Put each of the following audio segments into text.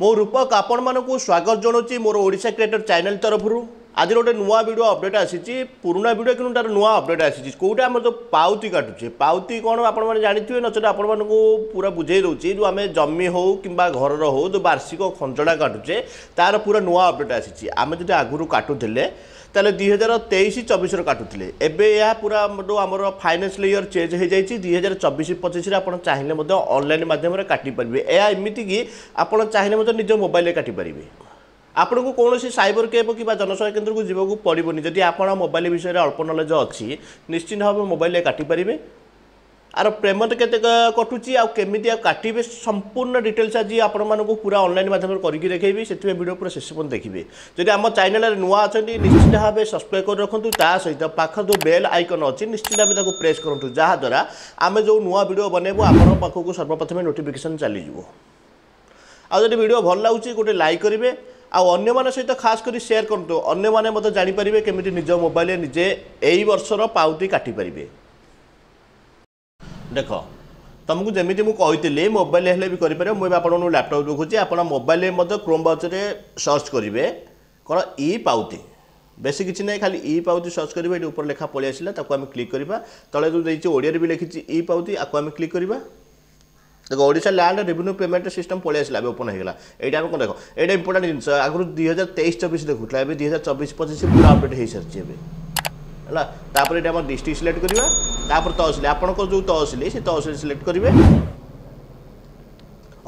ମୁଁ ରୂପକ ଆପଣମାନଙ୍କୁ ସ୍ୱାଗତ ଜଣାଉଛି ମୋର ଓଡ଼ିଶା କ୍ରିଏଟର ଚ୍ୟାନେଲ ତରଫରୁ আজ গোটে নূয়া ভিডিও অপডেট আসিছি পুরোনা ভিডিও কিন্তু তার নয় অপডেট আসিছি কোটা আমার যে পাউতি কাটুছে পাউতি কোণ আপনার জাঁথিবে নচে আপনার পুরো বুঝাই দেছি যে আমি জমি হোক কিংবা ঘরর হোক যে বার্ষিক খঞ্জটা কাটুছে তার পুরো নয় অপডেট আসিছি আমি যদি আগুর কাটুলে তাহলে দুই হাজার তেইশ চবিশর কাটুলে এবে এ পুরা আমার ফাইনান্সিয়াল ইয়র চেঞ্জ হয়ে যাই দুই হাজার চবিশ পঁচিশে আপনার চাইলে অনলাইন মাধ্যমে কাটিপারে এমনি কি আপনার চাইলে নিজ মোবাইলে কাটিপারে ଆପଣଙ୍କୁ କୌଣସି ସାଇବର କ୍ୟାବ୍ କିମ୍ବା ଜନସେବା କେନ୍ଦ୍ରକୁ ଯିବାକୁ ପଡ଼ିବନି ଯଦି ଆପଣ ମୋବାଇଲ ବିଷୟରେ ଅଳ୍ପ ନଲେଜ୍ ଅଛି ନିଶ୍ଚିନ୍ତ ଭାବେ ମୋବାଇଲରେ କାଟିପାରିବେ ଆର ପେମେଣ୍ଟ କେତେ କଟୁଛି ଆଉ କେମିତି ଆଉ କାଟିବେ ସମ୍ପୂର୍ଣ୍ଣ ଡିଟେଲ୍ସ ଆଜି ଆପଣମାନଙ୍କୁ ପୁରା ଅନଲାଇନ୍ ମାଧ୍ୟମରେ କରିକି ଦେଖେଇବି ସେଥିପାଇଁ ଭିଡ଼ିଓ ପୁରା ଶେଷ ପର୍ଯ୍ୟନ୍ତ ଦେଖିବେ ଯଦି ଆମ ଚ୍ୟାନେଲରେ ନୂଆ ଅଛନ୍ତି ନିଶ୍ଚିତ ଭାବେ ସବସ୍କ୍ରାଇବ୍ କରି ରଖନ୍ତୁ ତା ସହିତ ପାଖ ଯେଉଁ ବେଲ୍ ଆଇକନ୍ ଅଛି ନିଶ୍ଚିତ ଭାବେ ତାକୁ ପ୍ରେସ୍ କରନ୍ତୁ ଯାହାଦ୍ୱାରା ଆମେ ଯେଉଁ ନୂଆ ଭିଡ଼ିଓ ବନେଇବୁ ଆପଣଙ୍କ ପାଖକୁ ସର୍ବପ୍ରଥମେ ନୋଟିଫିକେସନ୍ ଚାଲିଯିବ ଆଉ ଯଦି ଭିଡ଼ିଓ ଭଲ ଲାଗୁଛି ଗୋଟେ ଲାଇକ୍ କରିବେ ଆଉ ଅନ୍ୟମାନେ ସହିତ ଖାସ୍ କରି ସେୟାର କରନ୍ତୁ ଅନ୍ୟମାନେ ମଧ୍ୟ ଜାଣିପାରିବେ କେମିତି ନିଜ ମୋବାଇଲରେ ନିଜେ ଏଇ ବର୍ଷର ପାଉତି କାଟିପାରିବେ ଦେଖ ତୁମକୁ ଯେମିତି ମୁଁ କହିଥିଲି ମୋବାଇଲ ହେଲେ ବି କରିପାରିବ ମୁଁ ଏବେ ଆପଣଙ୍କୁ ଲ୍ୟାପଟପ୍ ଦେଖୁଛି ଆପଣ ମୋବାଇଲରେ ମଧ୍ୟ କ୍ରୋମ୍ ବାଉଚରେ ସର୍ଚ୍ଚ କରିବେ କ'ଣ ଇ ପାଉତି ବେଶୀ କିଛି ନାହିଁ ଖାଲି ଇ ପାଉତି ସର୍ଚ୍ଚ କରିବେ ଏଠି ଉପରେ ଲେଖା ପଳେଇ ଆସିଲା ତାକୁ ଆମେ କ୍ଲିକ୍ କରିବା ତଳେ ଯେଉଁ ଦେଇଛି ଓଡ଼ିଆରେ ବି ଲେଖିଛି ଇ ପାଉତି ଆକୁ ଆମେ କ୍ଲିକ୍ କରିବା ଦେଖ Odisha land revenue payment system ପଳେଇ ଆସିଲା ଏବେ ଓପନ୍ ହେଇଗଲା ଏଇଟା ଆମେ କ'ଣ ଦେଖ ଏଇଟା ଇମ୍ପୋର୍ଟାଣ୍ଟ ଜିନିଷ ଆଗରୁ ଦୁଇ ହଜାର ତେଇଶ ଚବିଶ ଦେଖୁଥିଲା ଏବେ ଦୁଇ ହଜାର ଚବିଶ ପଚିଶ ପୁରା ଅପଡ଼େଟ୍ ହେଇସାରିଛି ଏବେ ହେଲା ତାପରେ ଏଇଟା ଆମର ଡିଷ୍ଟ୍ରିକ୍ଟ ସିଲେକ୍ଟ କରିବା ତାପରେ ତହସିଲି ଆପଣଙ୍କର ଯେଉଁ ତହସିଲି ସେ ତହସିଲି ସିଲେକ୍ଟ କରିବେ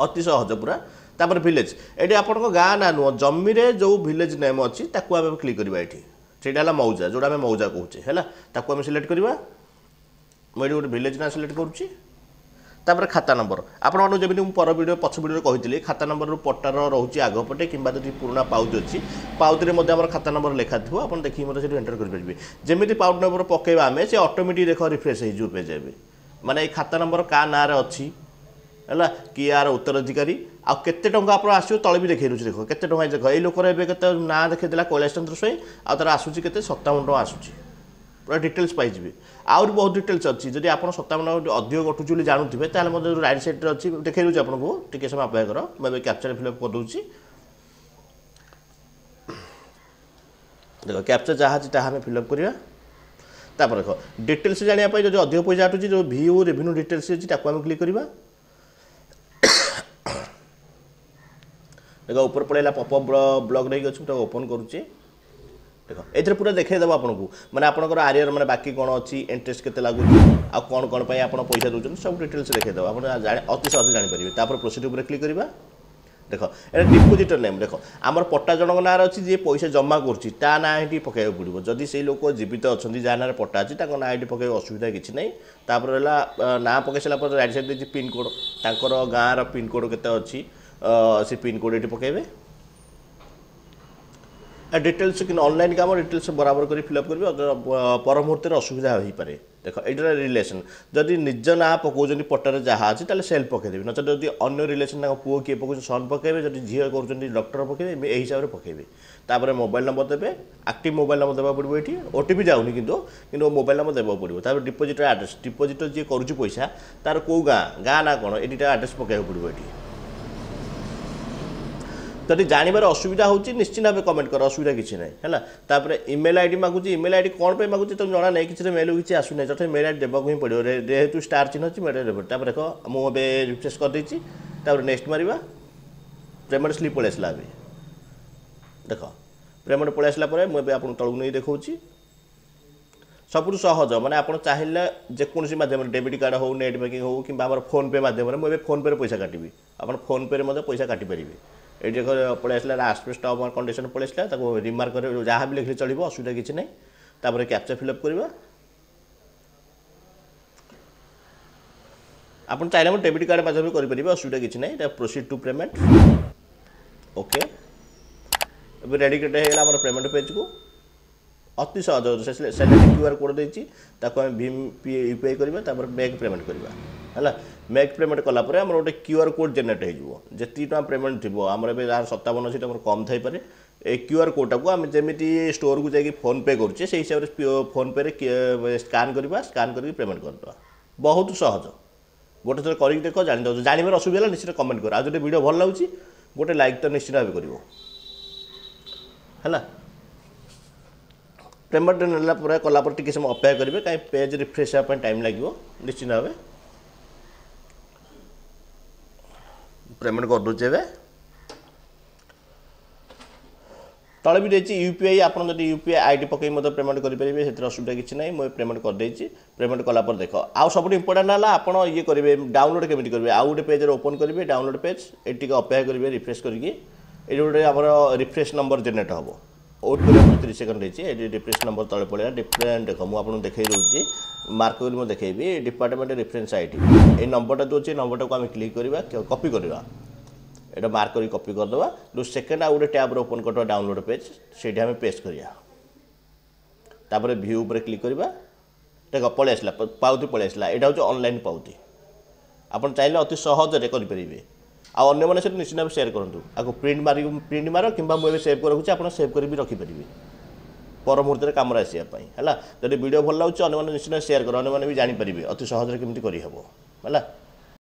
ଅତି ସହଜ ପୁରା ତାପରେ ଭିଲେଜ ଏଠି ଆପଣଙ୍କ ଗାଁ ନାଁ ନୁହଁ ଜମିରେ ଯେଉଁ ଭିଲେଜ ନେମ୍ ଅଛି ତାକୁ ଆମେ କ୍ଲିକ୍ କରିବା ଏଠି ସେଇଟା ହେଲା ମୌଜା ଯେଉଁଟା ଆମେ ମୌଜା କହୁଛେ ହେଲା ତାକୁ ଆମେ ସିଲେକ୍ଟ କରିବା ମୁଁ ଏଠି ଗୋଟେ ଭିଲେଜ ନାଁ ସିଲେକ୍ଟ କରୁଛି ତାପରେ ଖାତା ନମ୍ବର ଆପଣମାନଙ୍କୁ ଯେମିତି ମୁଁ ପର ଭିଡ଼ିଓ ପଛ ଭିଡ଼ିଓରେ କହିଥିଲି ଖାତା ନମ୍ବରରୁ ପଟାର ରହୁଛି ଆଗ ପଟେ କିମ୍ବା ଯଦି ପୁରୁଣା ପାଉଚ୍ ଅଛି ପାଉଚ୍ରେ ମଧ୍ୟ ଆମର ଖାତା ନମ୍ବର ଲେଖାଥିବ ଆପଣ ଦେଖିକି ମଧ୍ୟ ସେଠି ଏଣ୍ଟର କରିପାରିବେ ଯେମିତି ପାଉଚ୍ ନମ୍ବର ପକାଇବା ଆମେ ସେ ଅଟୋମେଟିକ୍ ଦେଖ ରିଫ୍ରେସ୍ ହେଇଯିବ ପେଜ୍ ଏବେ ମାନେ ଏଇ ଖାତା ନମ୍ବର କାହା ନାଁରେ ଅଛି ହେଲା କିଏ ଆର ଉତ୍ତରାଧିକାରୀ ଆଉ କେତେ ଟଙ୍କା ଆପଣ ଆସିବ ତଳେ ବି ଦେଖେଇ ଦେଉଛି ଦେଖ କେତେ ଟଙ୍କା ଦେଖ ଏଇ ଲୋକର ଏବେ କେତେ ନାଁ ଦେଖେଇଦେଲା କୈଳାସ ଚନ୍ଦ୍ର ସ୍ୱାଇଁ ଆଉ ତା'ର ଆସୁଛି କେତେ ସତାବନ ଟଙ୍କା ଆସୁଛି ପୁରା ଡିଟେଲ୍ସ ପାଇଯିବେ ଆହୁରି ବହୁତ ଡିଟେଲ୍ସ ଅଛି ଯଦି ଆପଣ ସତାବନ ଅଧିକ କଟୁଛି ବୋଲି ଜାଣୁଥିବେ ତାହେଲେ ମଧ୍ୟ ରାଇଟ୍ ସାଇଡ଼୍ରେ ଅଛି ଦେଖାଇ ଦେଉଛି ଆପଣଙ୍କୁ ଟିକେ ସମୟ ଅପେକ୍ଷା କର ମୁଁ ଏବେ କ୍ୟାପ୍ଚର୍ ଫିଲ୍ଅପ୍ କରିଦେଉଛି ଦେଖ କ୍ୟାପ୍ଚର୍ ଯାହା ଅଛି ତାହା ଆମେ ଫିଲ୍ଅପ୍ କରିବା ତାପରେ ଦେଖ ଡିଟେଲ୍ସ ଜାଣିବା ପାଇଁ ଯଦି ଅଧିକ ପଇସା ଆଟୁଛି ଯେଉଁ ଭିୟୁ ରେଭିନ୍ୟୁ ଡିଟେଲ୍ସ ଅଛି ତାକୁ ଆମେ କ୍ଲିକ୍ କରିବା ଦେଖ ଉପରେ ପଳାଇଲା ପପ୍ ବ୍ଲଗ୍ ନେଇକି ଅଛି ମୁଁ ତାକୁ ଓପନ୍ କରୁଛି ଦେଖ ଏଥିରେ ପୁରା ଦେଖେଇଦେବ ଆପଣଙ୍କୁ ମାନେ ଆପଣଙ୍କର ଆରିଆର ମାନେ ବାକି କ'ଣ ଅଛି ଇଣ୍ଟରେଷ୍ଟ କେତେ ଲାଗୁଛି ଆଉ କ'ଣ କ'ଣ ପାଇଁ ଆପଣ ପଇସା ଦେଉଛନ୍ତି ସବୁ ଡିଟେଲ୍ସ ଦେଖେଇଦେବ ଆପଣ ଅତି ସହଜରେ ଜାଣିପାରିବେ ତାପରେ ପ୍ରୋସିଡ଼ ଉପରେ କ୍ଲିକ୍ କରିବା ଦେଖ ଏଇଟା ଡିପୋଜିଟର ନେମ୍ ଦେଖ ଆମର ପଟ୍ଟା ଜଣଙ୍କ ନାଁରେ ଅଛି ଯିଏ ପଇସା ଜମା କରୁଛି ତା ନାଁ ଏଠି ପକାଇବାକୁ ପଡ଼ିବ ଯଦି ସେଇ ଲୋକ ଜୀବିତ ଅଛନ୍ତି ଯାହା ନାଁରେ ପଟ୍ଟା ଅଛି ତାଙ୍କ ନାଁ ଏଠି ପକାଇବା ଅସୁବିଧା କିଛି ନାହିଁ ତାପରେ ହେଲା ନାଁ ପକାଇ ସାରିଲା ପରେ ରାଇଟ୍ ସାଇଡ଼୍ ଦେଇଛି ପିନ୍କୋଡ଼୍ ତାଙ୍କର ଗାଁର ପିନ୍କୋଡ଼୍ କେତେ ଅଛି ସେ ପିନ୍କୋଡ଼୍ ଏଠି ପକାଇବେ ডিটেলস কিন্তু অনলাইন কাম ডিটেলস বরাবর করে ফিল আপ করবি পর মুহূর্তে অসুবিধা হয়েপরে দেখ এইটা রিলেসন যদি নিজ না পকাউছেন পটারে যা আছে তাহলে সেল পকাইদেবে নচেত যদি অন্য রিলেসন তাঁর পুয় কিয়ে পকাউছেন সন পকাইবে যদি ঝিও করছেন ডক্টর পকাইবে এই হিসাবে পকাইবে তাপরে মোবাইল নম্বর দেবে আকটিভ মোবাইল নম্বর দেওয়া পড়ব এটি ওটিপি যাওনি কিন্তু কিন্তু মোবাইল নম্বর দেওয়া পড়ব তারপরে ডিপোজিটর আড্রেস ডিপোজিটর যে করুছি পয়সা তার কেউ গাঁ গাঁ না কোণ এটিটা আড্রেস পকাইব পড়ব এটি ଯଦି ଜାଣିବାର ଅସୁବିଧା ହେଉଛି ନିଶ୍ଚିତ ଭାବେ କମେଣ୍ଟ କର ଅସୁବିଧା କିଛି ନାହିଁ ହେଲା ତାପରେ ଇମେଲ୍ ଆଇଡ଼ି ମାଗୁଛି ଇମେଲ୍ ଆଇଡ଼ି କ'ଣ ପାଇଁ ମାଗୁଛି ତୁମେ ଜଣା ନାହିଁ କିଛିରେ ମେଲ୍ କିଛି ଆସୁନାହିଁ ତଥାପି ମେଲ୍ ଆଇଡ଼ି ଦେବାକୁ ହିଁ ପଡ଼ିବ ଯେହେତୁ ଷ୍ଟାର୍ ଚିହ୍ନ ଅଛି ମେଲ୍ ଦେବ ତାପରେ ଦେଖ ମୁଁ ଏବେ ରିଫ୍ରେସ୍ କରିଦେଇଛି ତାପରେ ନେକ୍ସଟ ମାରିବା ପ୍ରେମେଣ୍ଟ ସ୍ଲିପ୍ ପଳେଇ ଆସିଲା ଏବେ ଦେଖ ପ୍ରେମେଣ୍ଟ ପଳେଇ ଆସିଲା ପରେ ମୁଁ ଏବେ ଆପଣଙ୍କୁ ତଳକୁ ନେଇ ଦେଖାଉଛି ସବୁଠୁ ସହଜ ମାନେ ଆପଣ ଚାହିଁଲେ ଯେକୌଣସି ମାଧ୍ୟମରେ ଡେବିଟ୍ କାର୍ଡ଼ ହେଉ ନେଟ୍ ବ୍ୟାଙ୍କିଂ ହେଉ କିମ୍ବା ଆମର ଫୋନ୍ପେ ମାଧ୍ୟମରେ ମୁଁ ଏବେ ଫୋନ୍ପେରେ ପଇସା କାଟିବି ଆପଣ ଫୋନ୍ପେରେ ମଧ୍ୟ ପଇସା କାଟିପାରିବେ ଏଇଠି ପଳେଇ ଆସିଲା ଆସ୍ପେଷ୍ଟ ଅମର କଣ୍ଡିସନ୍ ପଳେଇ ଆସିଲା ତାକୁ ରିମାର୍କ କରିବ ଯାହା ବି ଲେଖିଲେ ଚଳିବ ଅସୁବିଧା କିଛି ନାହିଁ ତାପରେ କ୍ୟାପ୍ଚା ଫିଲ୍ଅପ୍ କରିବା ଆପଣ ଚାହିଁଲେ ମୁଁ ଡେବିଟ୍ କାର୍ଡ଼ ମାଧ୍ୟମରେ କରିପାରିବେ ଅସୁବିଧା କିଛି ନାହିଁ ଏଇଟା ପ୍ରୋସିଡ଼୍ ଟୁ ପେମେଣ୍ଟ ଓକେ ଏବେ ରେଡ଼ି ହେଇଗଲା ଆମର ପେମେଣ୍ଟ ପେଜ୍କୁ ଅତି ସହଜ ସେଲେକ୍ଟ କ୍ୟୁ ଆର୍ କୋଡ଼୍ ଦେଇଛି ତାକୁ ଆମେ ଭିମ୍ ୟୁ ପି ଆଇ କରିବା ତାପରେ ମେକ୍ ପେମେଣ୍ଟ କରିବା ହେଲା ମେକ୍ ପେମେଣ୍ଟ କଲା ପରେ ଆମର ଗୋଟେ କ୍ୟୁ ଆର୍ କୋଡ଼୍ ଜେନେରେଟ୍ ହେଇଯିବ ଯେତିକି ଟଙ୍କା ପେମେଣ୍ଟ ଥିବ ଆମର ଏବେ ଯାହାର ସତାବନ ଅଛି ଆମର କମ୍ ଥାଇପାରେ ଏ କ୍ୟୁ ଆର୍ କୋଡ଼୍ଟାକୁ ଆମେ ଯେମିତି ଷ୍ଟୋର୍କୁ ଯାଇକି ଫୋନ୍ପେ କରୁଛେ ସେଇ ହିସାବରେ ଫୋନ୍ପେରେ ସ୍କାନ୍ କରିବା ସ୍କାନ୍ କରିକି ପେମେଣ୍ଟ କରିଦେବା ବହୁତ ସହଜ ଗୋଟେ ଥର କରିକି ଦେଖ ଜାଣିଦେଉଛ ଜାଣିବାର ଅସୁବିଧା ହେଲା ନିଶ୍ଚିତ କମେଣ୍ଟ କର ଆଉ ଯଦି ଭିଡ଼ିଓ ଭଲ ଲାଗୁଛି ଗୋଟେ ଲାଇକ୍ ତ ନିଶ୍ଚିତ ଭାବେ କରିବ ହେଲା ପ୍ରେମର ଡେନ୍ ହେଲା ପରେ କଲା ପରେ ଟିକେ ସମୟ ଅପେକ୍ଷା କରିବେ କାହିଁକି ପେଜ୍ ରିଫ୍ରେଶ୍ ହେବା ପାଇଁ ଟାଇମ୍ ଲାଗିବ ନିଶ୍ଚିନ୍ତ ଭାବେ ପ୍ରେମେଣ୍ଟ କରିଦେଉଛି ଏବେ ତଳେ ବି ଦେଇଛି ୟୁ ପି ଆଇ ଆପଣ ଯଦି ୟୁ ପି ଆଇ ଆଇଡ଼ି ପକାଇ ମଧ୍ୟ ପେମେଣ୍ଟ କରିପାରିବେ ସେଥିରେ ଅସୁବିଧା କିଛି ନାହିଁ ମୁଁ ପେମେଣ୍ଟ କରିଦେଇଛି ପେମେଣ୍ଟ କଲା ପରେ ଦେଖ ଆଉ ସବୁଠୁ ଇମ୍ପୋର୍ଟାଣ୍ଟ ହେଲା ଆପଣ ଇଏ କରିବେ ଡାଉନଲୋଡ଼ କେମିତି କରିବେ ଆଉ ଗୋଟେ ପେଜ୍ରେ ଓପନ୍ କରିବେ ଡାଉନଲୋଡ଼ ପେଜ୍ ଏଠି ଟିକେ ଅପେକ୍ଷା କରିବେ ରିଫ୍ରେଶ୍ କରିକି ଏଠି ଗୋଟେ ଆମର ରିଫ୍ରେଶ୍ ନମ୍ବର ଜେନେରେଟ୍ ହେବ ওଟ୍ କରିବାକୁ ତିରିଶ ସେକେଣ୍ଡ ହେଇଛି ଏଠି ଡିପ୍ରେସ୍ ନମ୍ବର ତଳେ ପଳେଇବା ଡିଫରେଣ୍ଟ ଦେଖ ମୁଁ ଆପଣଙ୍କୁ ଦେଖେଇ ଦେଉଛି ମାର୍କ ବୋଲି ମୁଁ ଦେଖେଇବି ଡିପାର୍ଟମେଣ୍ଟ ରେଫରେନ୍ସ ଆଇ ଟି ଏଇ ନମ୍ବରଟା ଦେଉଛି ନମ୍ବରଟାକୁ ଆମେ କ୍ଲିକ୍ କରିବା କପି କରିବା এটা মার্ক করি কপি করদেবা যে সেকেন্ড আউ গোটে ট্যাব্রে ওপেন করবা ডাউনলোড পেজ সেইটি আমি পেস্ট করিয়া তাপরে ভিউ উপরে ক্লিক করিবা দেখ পলাই আসলা পাউতি পলাই আসলা এটা হচ্ছে অনলাইন পাউতি আপনার চাইলে অতি সহজরে করে ଆଉ ଅନ୍ୟମାନେ ସେଠି ନିଶ୍ଚିତ ଭାବେ ସେୟାର କରନ୍ତୁ ଆକୁ ପ୍ରିଣ୍ଟ ମାରି ପ୍ରିଣ୍ଟ ମାର କିମ୍ବା ମୁଁ ଏବେ ସେଭ୍ କରି ରଖୁଛି ଆପଣ ସେଭ୍ କରି ବି ରଖିପାରିବେ ପର ମୁହୂର୍ତ୍ତରେ କାମରେ ଆସିବା ପାଇଁ ହେଲା ଯଦି ଭିଡ଼ିଓ ଭଲ ଲାଗୁଛି ଅନ୍ୟମାନେ ନିଶ୍ଚିତ ସେୟାର କର ଅନ୍ୟମାନେ ବି ଜାଣିପାରିବେ ଅତି ସହଜରେ କେମିତି କରିହେବ ହେଲା